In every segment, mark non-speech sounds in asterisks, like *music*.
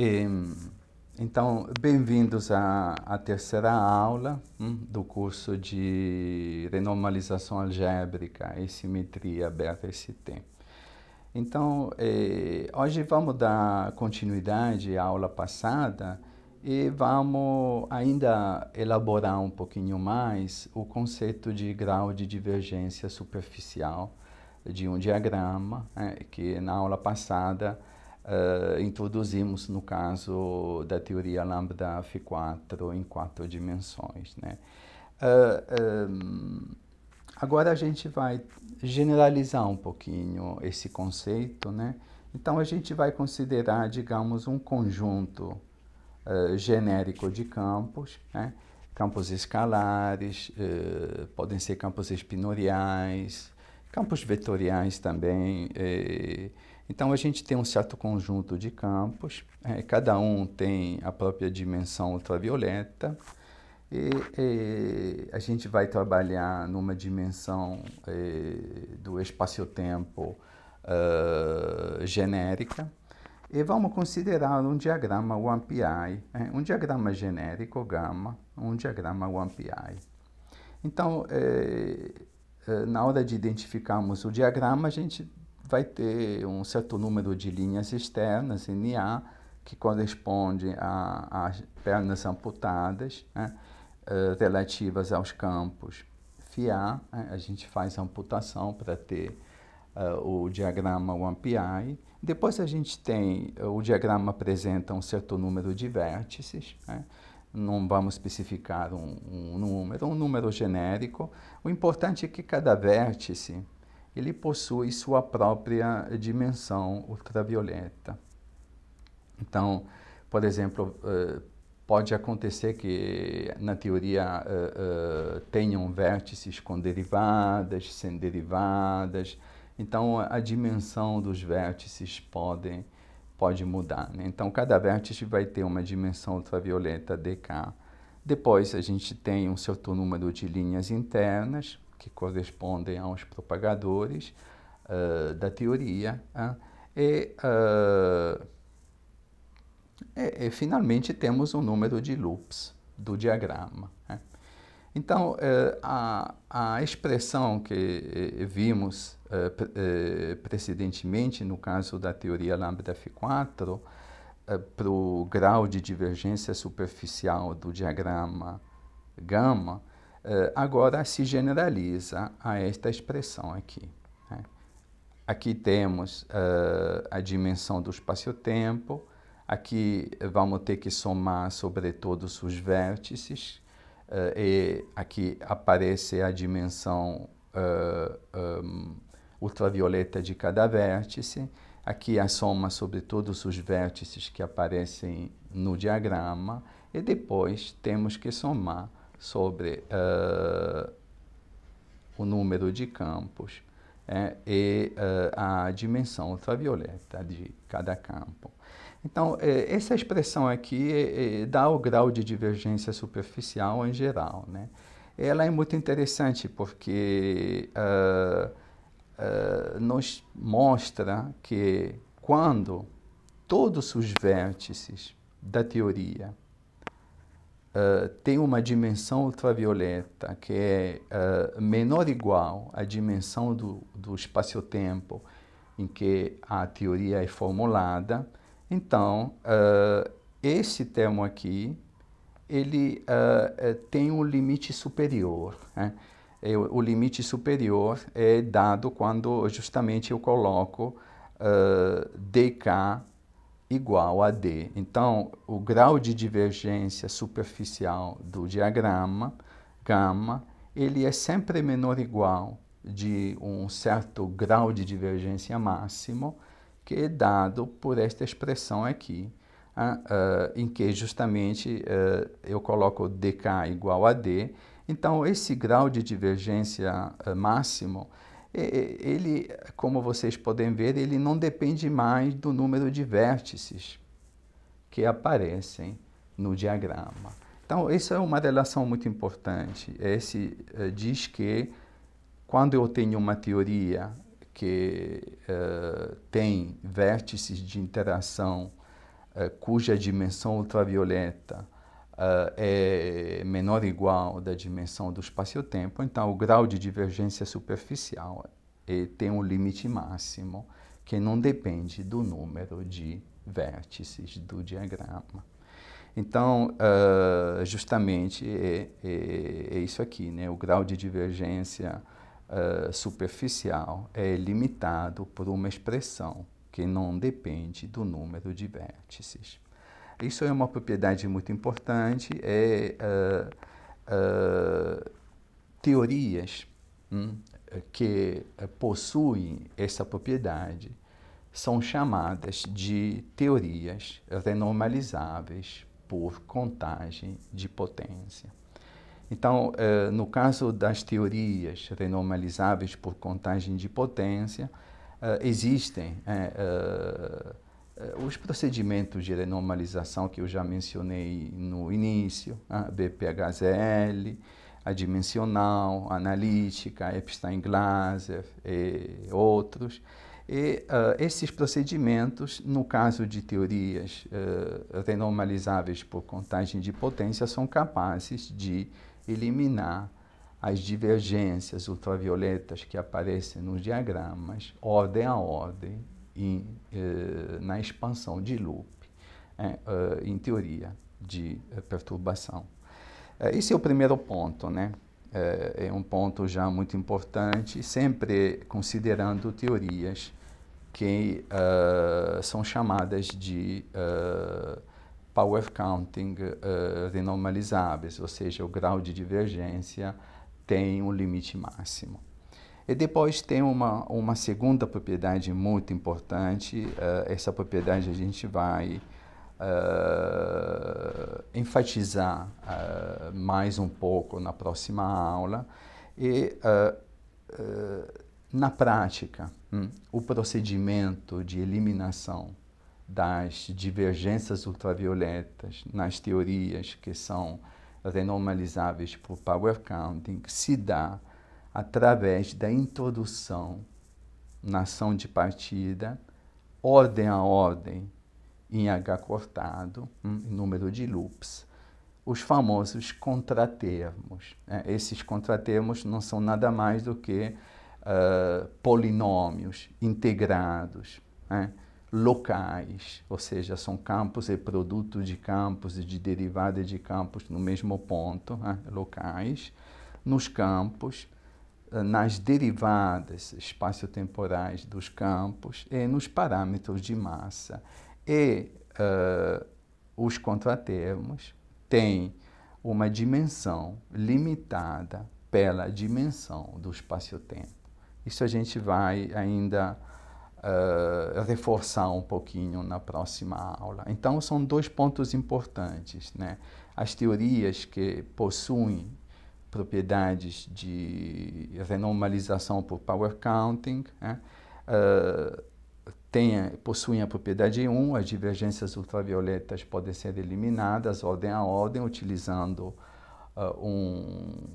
E, então, bem-vindos à, à, terceira aula hum, do curso de Renormalização Algébrica e Simetria BFST. Então, eh, hoje vamos dar continuidade à aula passada e vamos ainda elaborar um pouquinho mais o conceito de grau de divergência superficial de um diagrama, né, que na aula passada uh, introduzimos no caso da teoria lambda F4 em quatro dimensões. Né? Uh, eh, um, eh, agora a gente vai generalizar um pouquinho esse conceito, né? Então a gente vai considerar, digamos, um conjunto uh, genérico de campos, né? campos escalares, podem ser campos espinoriais, Campos vetoriais também. É, então a gente tem um certo conjunto de campos, é, cada um tem a própria dimensão ultravioleta. E, eh, a gente vai trabalhar numa dimensão do espaço-tempo uh, genérica, e vamos considerar um diagrama pi né, um diagrama genérico gama, um diagrama pi Então, é, eh, na hora de identificarmos o diagrama, a gente vai ter um certo número de linhas externas, NA, que corresponde às pernas amputadas, né, eh, relativas aos campos FIA. Né, a gente faz a amputação para ter uh, o diagrama OnePI. Depois a gente tem, o diagrama apresenta um certo número de vértices, né, não vamos especificar um, um número, um número genérico. O importante é que cada vértice ele possui sua própria dimensão ultravioleta. Então, por exemplo, eh, pode acontecer que na teoria eh, eh, tenham vértices com derivadas, sem derivadas. Então, a dimensão dos vértices podem pode mudar. Né? Então, cada vértice vai ter uma dimensão ultravioleta dK. Depois, a gente tem um certo número de linhas internas, que correspondem aos propagadores uh, da teoria. Uh, e, uh, e, e, finalmente, temos um número de loops do diagrama. Né? Então, eh, a, a expressão que eh, vimos eh, eh, precedentemente, no caso da teoria lambda F4, para o grau de divergência superficial do diagrama gama, eh, agora se generaliza a esta expressão aqui. Né? Aqui temos a dimensão do espaço-tempo, aqui vamos ter que somar, sobretudo, os vértices, e aqui aparece a dimensão ultravioleta de cada vértice. Aqui a soma sobre todos os vértices que aparecem no diagrama e depois temos que somar sobre uh, o número de campos é, e uh, a dimensão ultravioleta de cada campo. Então, eh, essa expressão aqui eh, eh, dá o grau de divergência superficial em geral. Né? Ela é muito interessante porque uh, eh, nos mostra que quando todos os vértices da teoria uh, eh, têm uma dimensão ultravioleta que é uh, menor ou igual à dimensão do, do espaço-tempo em que a teoria é formulada, então uh, esse termo aqui ele tem um limite superior. Né? É, o limite superior é dado quando justamente eu coloco uh, dk igual a d. Então, o grau de divergência superficial do diagrama, gama, ele é sempre menor ou igual de um certo grau de divergência máximo, que é dado por esta expressão aqui, uh, uh, em que justamente eu coloco dk igual a d, então, esse grau de divergência eh, máximo, ele, como vocês podem ver, ele não depende mais do número de vértices que aparecem no diagrama. Então, isso é uma relação muito importante. É esse eh, diz que quando eu tenho uma teoria que eh, tem vértices de interação cuja dimensão ultravioleta uh, é menor ou igual da dimensão do espaço-tempo, então o grau de divergência superficial eh, tem um limite máximo que não depende do número de vértices do diagrama. Então, uh, justamente é, é, é, isso aqui, né? o grau de divergência uh, superficial é limitado por uma expressão que não depende do número de vértices. Isso é uma propriedade muito importante, é uh, uh, teorias hum, que ah, possuem essa propriedade são chamadas de teorias renormalizáveis por contagem de potência. Então, no caso das teorias renormalizáveis por contagem de potência, existem né, eh, os procedimentos de renormalização que eu já mencionei no início, a né, BPHZL, a dimensional, a analítica, Epstein-Glaser e outros. E uh, esses procedimentos, no caso de teorias uh, renormalizáveis por contagem de potência, são capazes de eliminar as divergências ultravioletas que aparecem nos diagramas, ordem a ordem, e eh, na expansão de loop, eh, eh, em teoria de perturbação. Esse é o primeiro ponto, né? É um ponto já muito importante, sempre considerando teorias que uh, são chamadas de uh, power counting uh, renormalizáveis, ou seja, o grau de divergência tem um limite máximo. E depois tem uma, uma segunda propriedade muito importante. Uh, essa propriedade a gente vai uh, enfatizar uh, mais um pouco na próxima aula. E na prática, hum, o procedimento de eliminação das divergências ultravioletas nas teorias que são renormalizáveis por power counting se dá através da introdução na ação de partida, ordem a ordem, em H cortado, número de loops, os famosos contratermos. Né? Esses contratermos não são nada mais do que uh, polinômios integrados, né? locais, ou seja, são campos e produtos de campos e de derivadas de campos no mesmo ponto, né? locais, nos campos eh, nas derivadas espaciotemporais dos campos e nos parâmetros de massa. E uh, os contratermos têm uma dimensão limitada pela dimensão do espaço-tempo. Isso a gente vai ainda uh, reforçar um pouquinho na próxima aula. Então, são dois pontos importantes. Né? As teorias que possuem propriedades de renormalização por power counting, né? uh, tem, possuem a propriedade 1, as divergências ultravioletas podem ser eliminadas ordem a ordem, utilizando uh, um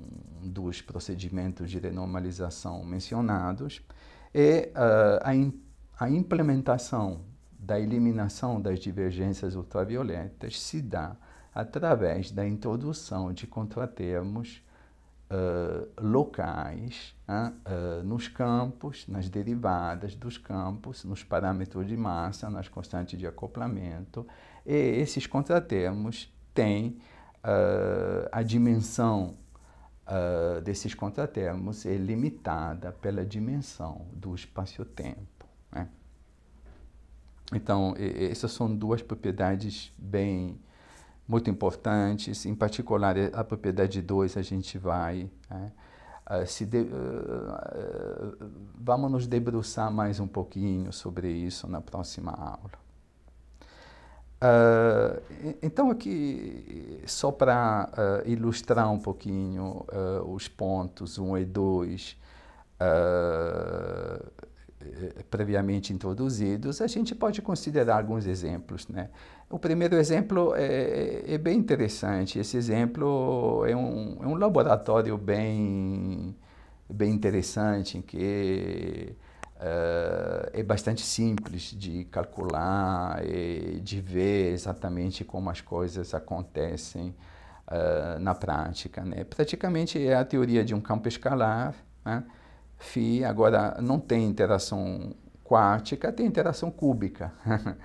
dos procedimentos de renormalização mencionados, e uh, a, in, a implementação da eliminação das divergências ultravioletas se dá através da introdução de contratermos eh, locais, uh, nos campos, nas derivadas dos campos, nos parâmetros de massa, nas constantes de acoplamento, e esses contratermos têm eh, a dimensão Uh, desses contratermos é limitada pela dimensão do espaço-tempo. Né? Então, e, essas são duas propriedades bem muito importantes, em particular a propriedade 2 a gente vai. Né? Uh, de, uh, uh, vamos nos debruçar mais um pouquinho sobre isso na próxima aula. então, aqui, só para ilustrar um pouquinho os pontos 1 um e 2 eh, previamente introduzidos, a gente pode considerar alguns exemplos. Né? O primeiro exemplo é, é, é bem interessante. Esse exemplo é um, é um laboratório bem, bem interessante, que Uh, é bastante simples de calcular e é, de ver exatamente como as coisas acontecem uh, na prática. Né? Praticamente é a teoria de um campo escalar, né? Φ, agora não tem interação quática, tem interação cúbica. *laughs*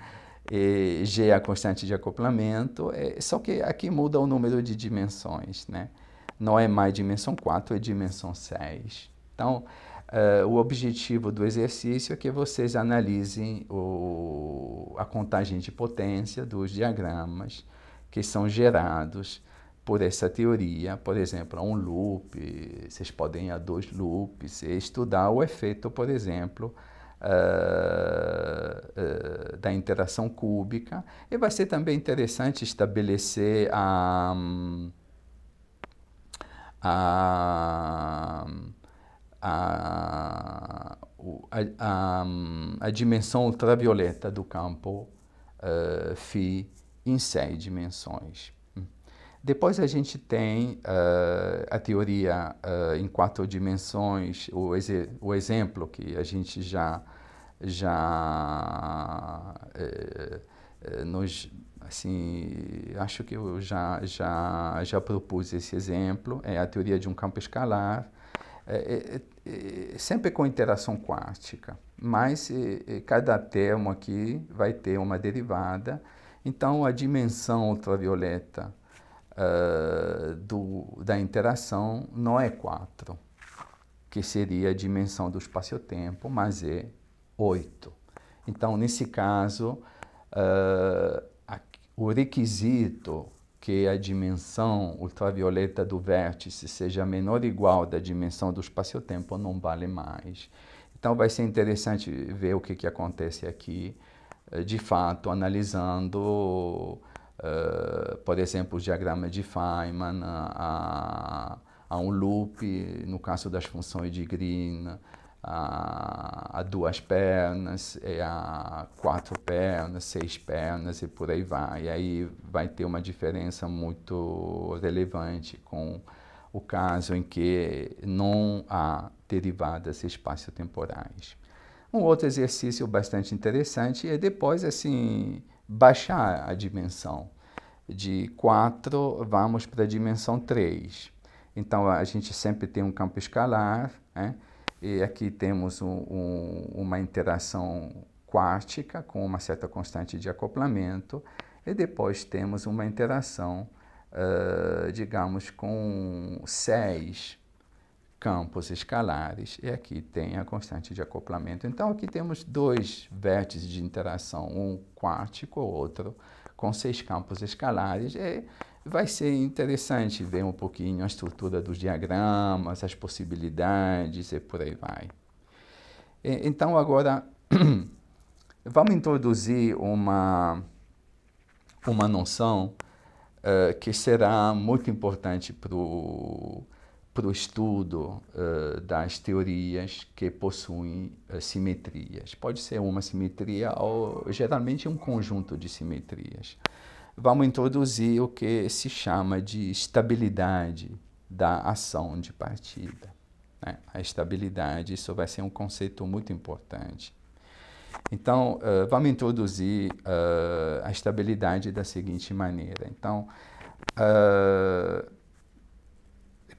G é a constante de acoplamento, é, só que aqui muda o número de dimensões, né? Não é mais dimensão 4, é dimensão 6. Então, uh, o objetivo do exercício é que vocês analisem o, a contagem de potência dos diagramas que são gerados por essa teoria, por exemplo, a um loop, vocês podem ir a dois loops, e estudar o efeito, por exemplo, uh, uh, da interação cúbica. E vai ser também interessante estabelecer a, a, a, a, a dimensão ultravioleta do campo uh, eh, φ em seis dimensões. Depois a gente tem uh, a teoria uh, em quatro dimensões, o, o exemplo que a gente já, já eh, eh, nos, assim, acho que eu já, já, já propus esse exemplo, é a teoria de um campo escalar, é, é, é, sempre com interação quântica, mas eh, cada termo aqui vai ter uma derivada, então a dimensão ultravioleta eh, do, da interação não é 4, que seria a dimensão do espaço-tempo, mas é 8. Então, nesse caso, uh, eh, a, o requisito que a dimensão ultravioleta do vértice seja menor ou igual da dimensão do espaço-tempo não vale mais. Então vai ser interessante ver o que, que acontece aqui, eh, de fato, analisando ah, por exemplo, o diagrama de Feynman, a, a, um loop, no caso das funções de Green, a, a duas pernas, a quatro pernas, seis pernas e por aí vai. E aí vai ter uma diferença muito relevante com o caso em que não há derivadas espaço-temporais. Um outro exercício bastante interessante é depois, assim, baixar a dimensão. De 4, vamos para a dimensão 3. Então, a gente sempre tem um campo escalar, né? e aqui temos um, um, uma interação quártica com uma certa constante de acoplamento, e depois temos uma interação, uh, digamos, com 6, campos escalares e aqui tem a constante de acoplamento. Então aqui temos dois vértices de interação, um quático, outro com seis campos escalares. E vai ser interessante ver um pouquinho a estrutura dos diagramas, as possibilidades e por aí vai. E, então agora *clears throat* vamos introduzir uma, uma noção uh, que será muito importante para o para o estudo uh, das teorias que possuem uh, simetrias. Pode ser uma simetria ou geralmente um conjunto de simetrias. Vamos introduzir o que se chama de estabilidade da ação de partida. Né? A estabilidade, isso vai ser um conceito muito importante. Então, uh, vamos introduzir a estabilidade da seguinte maneira. Então, Uh,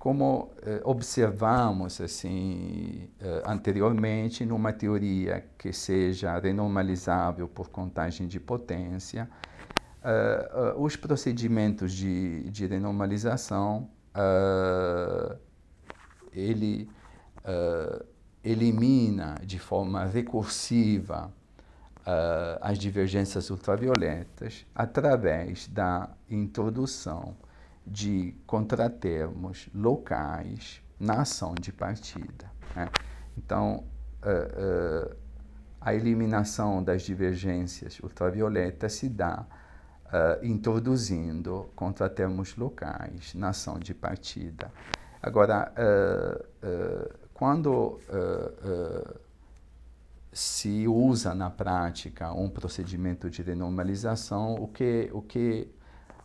como eh, observamos assim eh, anteriormente numa teoria que seja renormalizável por contagem de potência, eh, eh, os procedimentos de, de renormalização eh, ele elimina de forma recursiva as divergências ultravioletas através da introdução de contratermos locais na ação de partida. Né? Então, uh, uh, a eliminação das divergências ultravioleta se dá uh, introduzindo contratermos locais na ação de partida. Agora, quando se usa na prática um procedimento de renormalização, o que, o que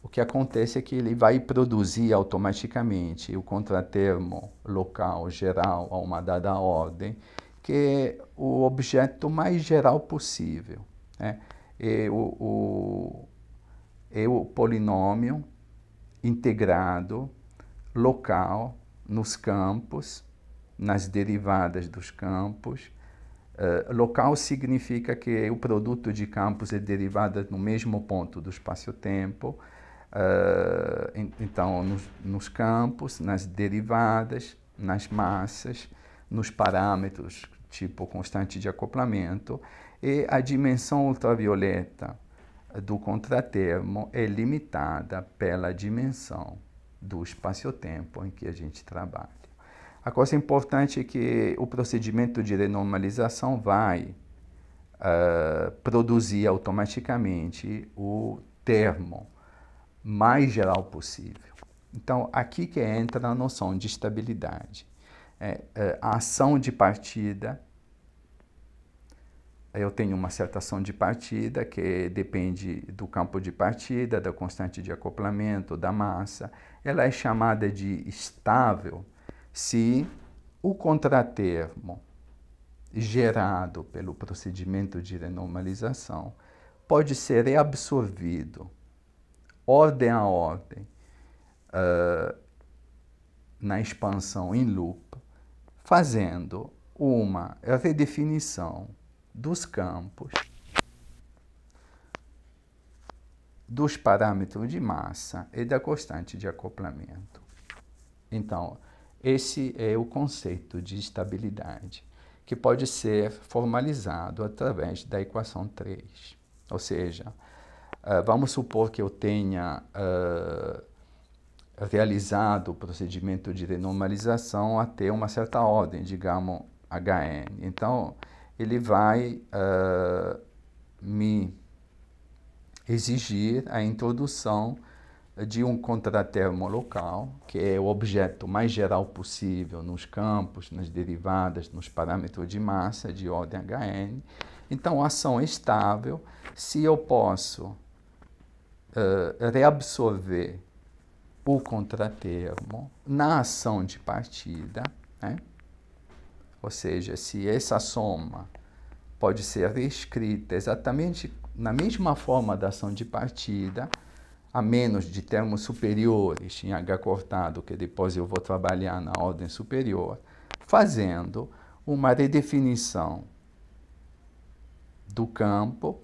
o que acontece é que ele vai produzir automaticamente o contratermo local geral a uma dada ordem, que é o objeto mais geral possível. Né? É, o, o, é o polinômio integrado local nos campos, nas derivadas dos campos, Uh, local significa que o produto de campos é derivado no mesmo ponto do espaço-tempo. Uh, então, nos, nos, campos, nas derivadas, nas massas, nos parâmetros, tipo constante de acoplamento, e a dimensão ultravioleta do contratermo é limitada pela dimensão do espaço-tempo em que a gente trabalha. A coisa importante é que o procedimento de renormalização vai uh, produzir automaticamente o termo mais geral possível. Então, aqui que entra a noção de estabilidade. É, é, a ação de partida, eu tenho uma certa ação de partida que depende do campo de partida, da constante de acoplamento, da massa. Ela é chamada de estável se o contratermo gerado pelo procedimento de renormalização pode ser reabsorvido ordem a ordem, uh, na expansão em loop, fazendo uma redefinição dos campos, dos parâmetros de massa e da constante de acoplamento. Então, esse é o conceito de estabilidade, que pode ser formalizado através da equação 3, ou seja, ah, vamos supor que eu tenha uh, realizado o procedimento de renormalização até uma certa ordem, digamos HN. Então, ele vai uh, me exigir a introdução de um contratermo local, que é o objeto mais geral possível nos campos, nas derivadas, nos parâmetros de massa de ordem HN. Então, a ação é estável se eu posso reabsorver eh, o contratermo na ação de partida, né? ou seja, se essa soma pode ser reescrita exatamente na mesma forma da ação de partida, a menos de termos superiores em H cortado, que depois eu vou trabalhar na ordem superior, fazendo uma redefinição do campo,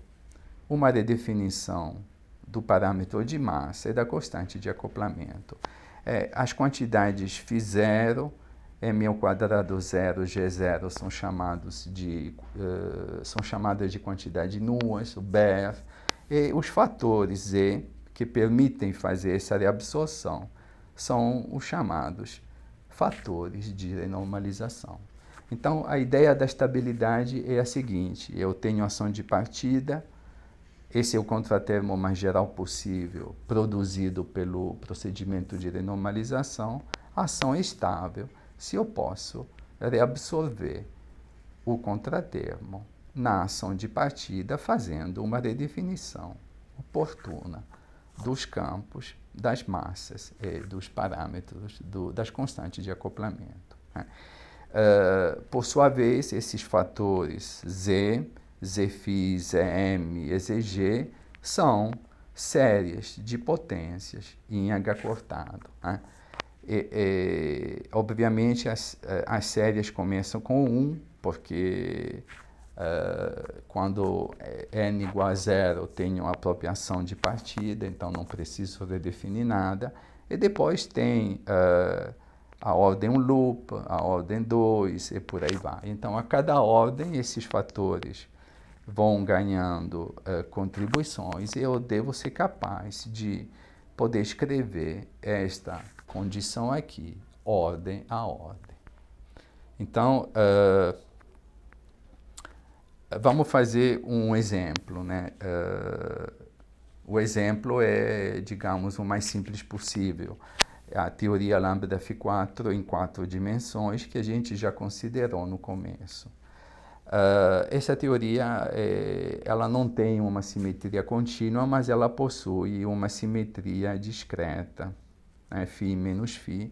uma redefinição do parâmetro de massa e da constante de acoplamento. É, as quantidades φ zero, m ao quadrado zero, g zero são chamados de uh, são chamadas de quantidade nuas, o BER, e os fatores E que permitem fazer essa reabsorção são os chamados fatores de renormalização. Então, a ideia da estabilidade é a seguinte: eu tenho ação de partida, esse é o contratermo mais geral possível, produzido pelo procedimento de renormalização. ação é estável se eu posso reabsorver o contratermo na ação de partida, fazendo uma redefinição oportuna dos campos, das massas, dos parâmetros, do, das constantes de acoplamento. Né? Uh, por sua vez, esses fatores Z, Zefis, Zm, EZG, são séries de potências em H cortado. Né? E, e, obviamente, as, eh, as séries começam com 1, porque uh, quando eh, n igual a zero tenho uma apropriação de partida, então não preciso redefinir nada. E depois tem uh, a ordem 1 loop, a ordem 2 e por aí vai. Então, a cada ordem, esses fatores vão ganhando uh, contribuições, eu devo ser capaz de poder escrever esta condição aqui, ordem a ordem. Então, uh, vamos fazer um exemplo, né? Uh, o exemplo é, digamos, o mais simples possível. A teoria lambda F4 em quatro dimensões que a gente já considerou no começo. Uh, essa teoria é, ela não tem uma simetria contínua, mas ela possui uma simetria discreta, né? φ menos φ.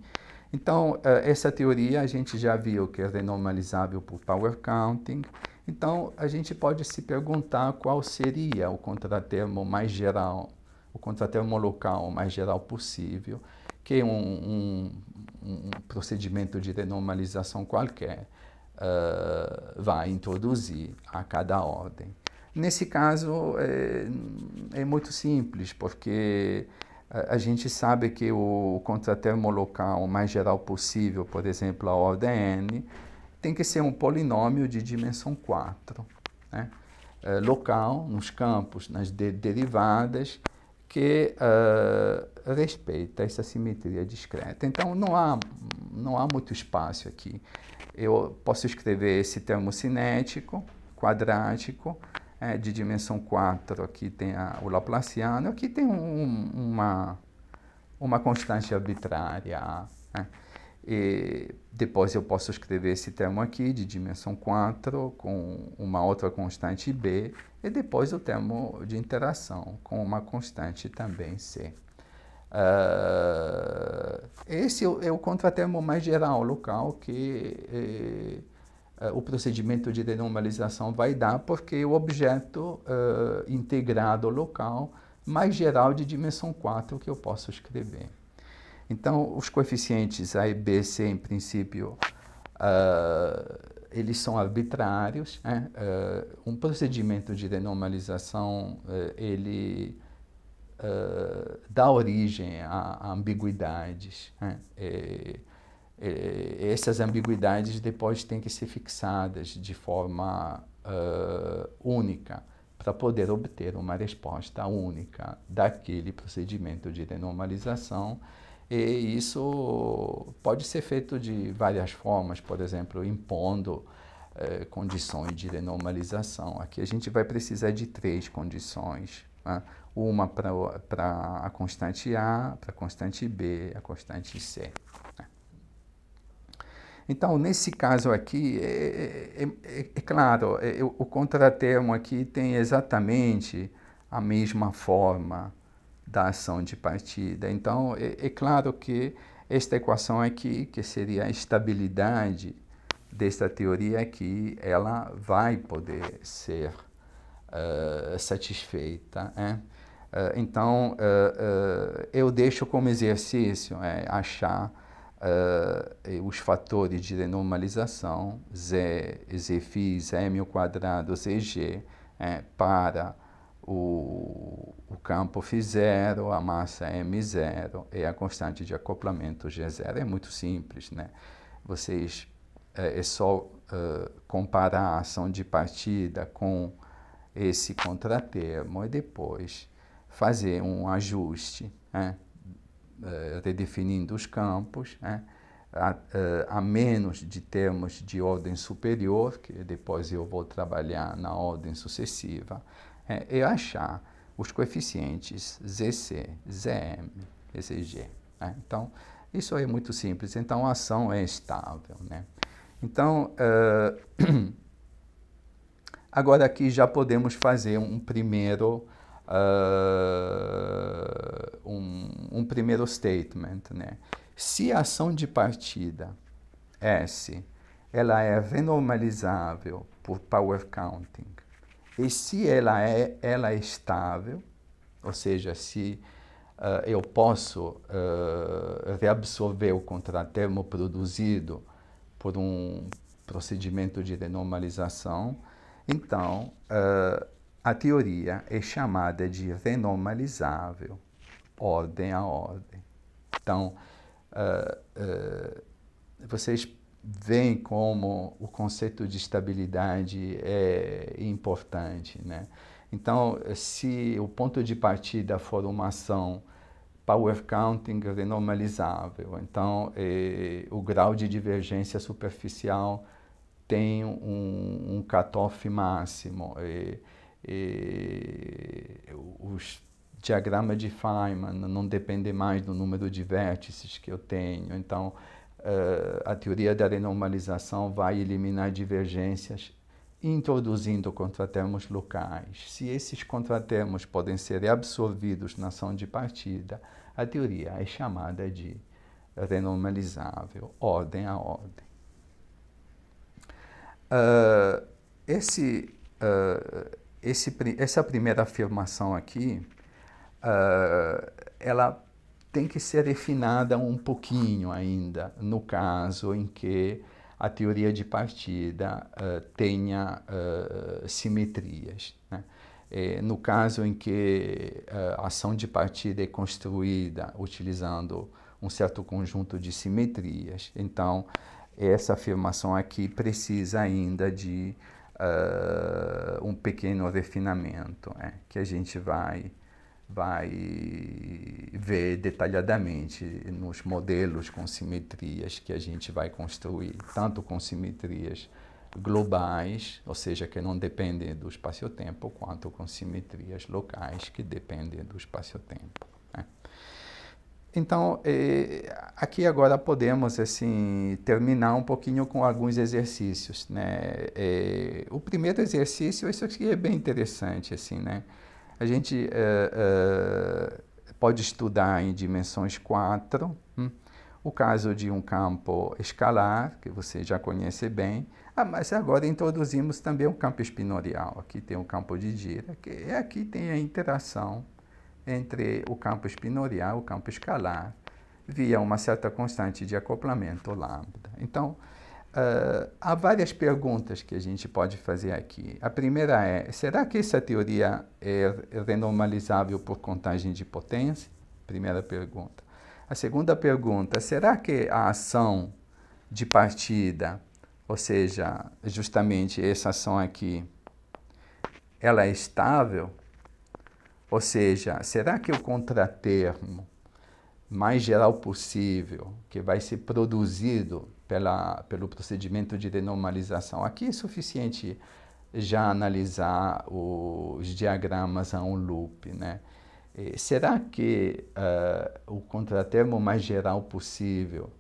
Então, uh, essa teoria a gente já viu que é renormalizável por power counting. Então, a gente pode se perguntar qual seria o contratermo mais geral, o contratermo local mais geral possível, que é um, um, um procedimento de renormalização qualquer uh, vai introduzir a cada ordem. Nesse caso, é, é muito simples, porque a, gente sabe que o contratermo local mais geral possível, por exemplo, a ordem n, tem que ser um polinômio de dimensão 4, né? É, local, nos campos, nas de derivadas, que uh, respeita essa simetria discreta. Então, não há, não há muito espaço aqui eu posso escrever esse termo cinético, quadrático, é, de dimensão 4, aqui tem a, o Laplaciano, aqui tem um, uma, uma constante arbitrária. Né? E depois eu posso escrever esse termo aqui de dimensão 4 com uma outra constante B e depois o termo de interação com uma constante também C. Uh, esse é, é o contratermo mais geral, local, que eh, eh, o procedimento de denormalização vai dar, porque o objeto uh, integrado local mais geral de dimensão 4 que eu posso escrever. Então, os coeficientes A e B, C, em princípio, uh, eles são arbitrários. Né? um procedimento de denormalização, eh, ele eh, dá origem a, a ambiguidades. Né? É, é, essas ambiguidades depois têm que ser fixadas de forma uh, única para poder obter uma resposta única daquele procedimento de renormalização. E isso pode ser feito de várias formas, por exemplo, impondo eh, condições de renormalização. Aqui a gente vai precisar de três condições. Né? uma para a constante A, para a constante B, a constante C. Então, nesse caso aqui, é, é, é, é claro, o contratermo aqui tem exatamente a mesma forma da ação de partida. Então, é claro que esta equação aqui, que seria a estabilidade desta teoria aqui, ela vai poder ser uh, satisfeita. Eh, então, eh, eh, eu deixo como exercício é, achar Uh, os fatores de normalização Z, Zφ, Zm quadrado, Zg, é, para o, o campo Φ0, a massa M0 e a constante de acoplamento G0. É muito simples, né? Vocês, é, é só uh, comparar a ação de partida com esse contratermo e depois fazer um ajuste, né, redefinindo eh, os campos, né, a, eh, a menos de termos de ordem superior, que depois eu vou trabalhar na ordem sucessiva, é, e achar os coeficientes ZC, ZM, zg. Né? Então, isso é muito simples. Então, a ação é estável. Né? Então, uh, *clears throat* agora aqui já podemos fazer um primeiro uh, um, um primeiro statement, né? Se a ação de partida S ela é renormalizável por power counting e se ela é, ela é estável, ou seja, se uh, eu posso uh, reabsorver o contratermo produzido por um procedimento de renormalização, então uh, a teoria é chamada de renormalizável, ordem a ordem. Então, uh, uh, vocês veem como o conceito de estabilidade é importante, né? Então, se o ponto de partida for uma ação power counting renormalizável, então eh, o grau de divergência superficial tem um, um cutoff máximo. Eh, e os diagrama de Feynman não depende mais do número de vértices que eu tenho. Então, eh, a teoria da renormalização vai eliminar divergências, introduzindo contratermos locais. Se esses contratermos podem ser absorvidos na ação de partida, a teoria é chamada de renormalizável, ordem a ordem. Uh, esse uh, esse, essa primeira afirmação aqui, uh, ela tem que ser refinada um pouquinho ainda, no caso em que a teoria de partida uh, tenha uh, simetrias. Né? É, no caso em que a ação de partida é construída utilizando um certo conjunto de simetrias, então essa afirmação aqui precisa ainda de uh, um pequeno refinamento é, que a gente vai vai ver detalhadamente nos modelos com simetrias que a gente vai construir, tanto com simetrias globais, ou seja, que não dependem do espaço-tempo, quanto com simetrias locais que dependem do espaço-tempo. Então, eh, aqui agora podemos assim terminar um pouquinho com alguns exercícios, né? Eh, o primeiro exercício, isso aqui é bem interessante, assim, né? A gente eh, eh pode estudar em dimensões 4, hum? o caso de um campo escalar, que você já conhece bem, ah, mas agora introduzimos também um campo espinorial, aqui tem o um campo de gira, que é aqui tem a interação entre o campo espinorial e o campo escalar, via uma certa constante de acoplamento lambda. Então, uh, há várias perguntas que a gente pode fazer aqui. A primeira é: será que essa teoria é renormalizável por contagem de potência? Primeira pergunta. A segunda pergunta: será que a ação de partida, ou seja, justamente essa ação aqui, ela é estável? Ou seja, será que o contratermo mais geral possível, que vai ser produzido pela, pelo procedimento de renormalização aqui é suficiente já analisar os diagramas a um loop, né? Eh, será que uh, o contratermo mais geral possível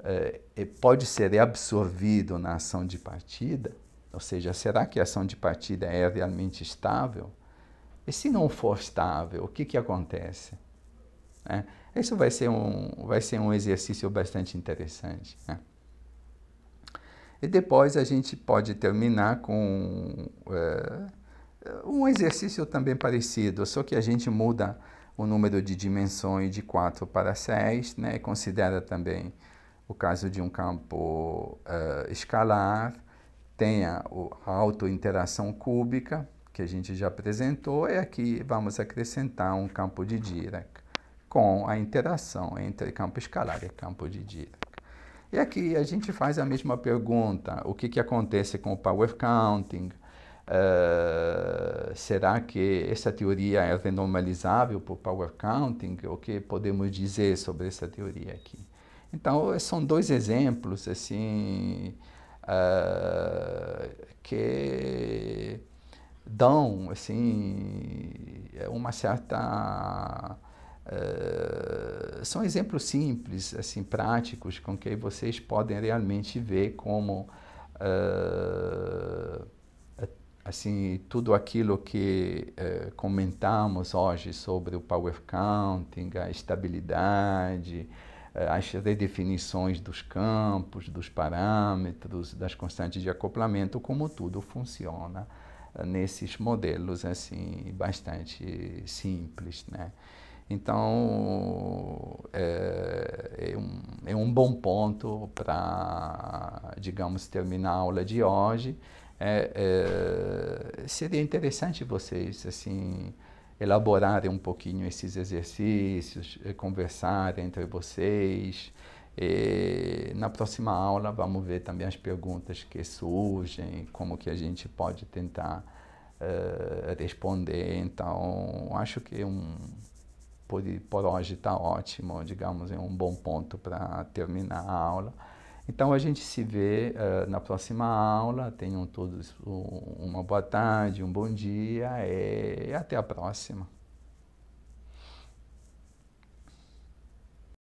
uh, pode ser absorvido na ação de partida? Ou seja, será que a ação de partida é realmente estável? E se não for estável, o que, que acontece? É, isso vai ser, um, vai ser um exercício bastante interessante. Né? E depois a gente pode terminar com é, um exercício também parecido, só que a gente muda o número de dimensões de 4 para 6, né? considera também o caso de um campo uh, escalar, tenha a autointeração cúbica, que a gente já apresentou, é e aqui vamos acrescentar um campo de Dirac com a interação entre campo escalar e campo de Dirac. E aqui a gente faz a mesma pergunta: o que, que acontece com o power counting? Uh, será que essa teoria é renormalizável por power counting? O que podemos dizer sobre essa teoria aqui? Então, são dois exemplos assim uh, que dão assim eh, uma certa uh, são exemplos simples assim práticos com que vocês podem realmente ver como uh, assim tudo aquilo que uh, comentamos hoje sobre o power counting a estabilidade as redefinições dos campos, dos parâmetros, das constantes de acoplamento, como tudo funciona nesses modelos assim bastante simples, né? Então é, é, um, é um bom ponto para, digamos, terminar a aula de hoje. É, é, seria interessante vocês assim elaborarem um pouquinho esses exercícios, é, conversarem entre vocês. E na próxima aula vamos ver também as perguntas que surgem, como que a gente pode tentar uh, responder. Então, acho que um, por, por hoje está ótimo, digamos, é um bom ponto para terminar a aula. Então, a gente se vê uh, na próxima aula. Tenham todos um, uma boa tarde, um bom dia e até a próxima.